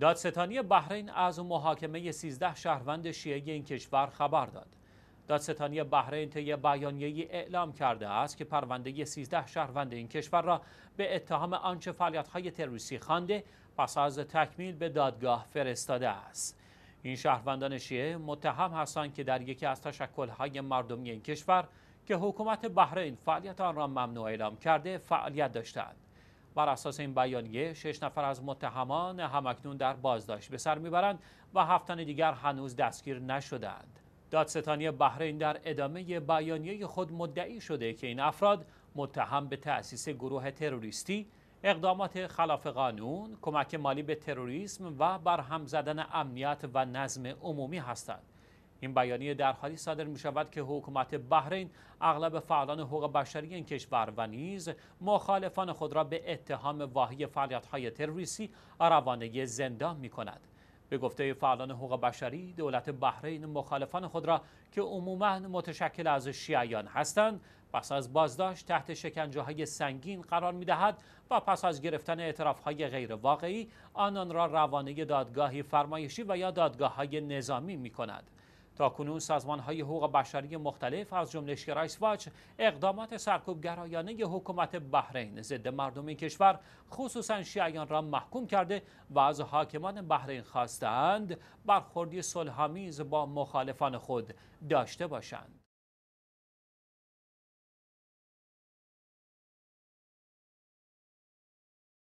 دادستانی بحرین از محاکمه 13 شهروند شیعه این کشور خبر داد. دادستانی بحرین طی ای اعلام کرده است که پرونده 13 شهروند این کشور را به اتهام آنچه فعالیت‌های تروریستی خوانده پس از تکمیل به دادگاه فرستاده است. این شهروندان شیعه متهم هستند که در یکی از تشکل‌های مردمی این کشور که حکومت بحرین فعالیت آن را ممنوع اعلام کرده فعالیت داشتند. بر اساس این بیانیه شش نفر از متهمان همکنون در بازداشت به سر میبرند و هفتن دیگر هنوز دستگیر نشدند. دادستانی بحرین در ادامه بیانیه خود مدعی شده که این افراد متهم به تأسیس گروه تروریستی، اقدامات خلاف قانون، کمک مالی به تروریسم و برهم زدن امنیت و نظم عمومی هستند. این بیانیه در حالی صادر می شود که حکومت بحرین اغلب فعالان حقوق بشری این کشور و نیز مخالفان خود را به اتهام واهی فعالیت‌های تروریستی روانه زندان می کند. به گفته فعالان حقوق بشری دولت بحرین مخالفان خود را که عموما متشکل از شیعیان هستند پس از بازداشت تحت شکنجه های سنگین قرار می دهد و پس از گرفتن اعترافهای های غیر واقعی آنان را روانه دادگاهی فرمایشی و یا دادگاه نظامی می تا کنون سازمان های حقوق بشری مختلف از جمله شرایس واچ اقدامات سرکوبگرایانه حکومت بحرین ضد مردم این کشور خصوصا شیعیان را محکوم کرده و از حاکمان بحرین خواستند برخوردی صلحآمیز با مخالفان خود داشته باشند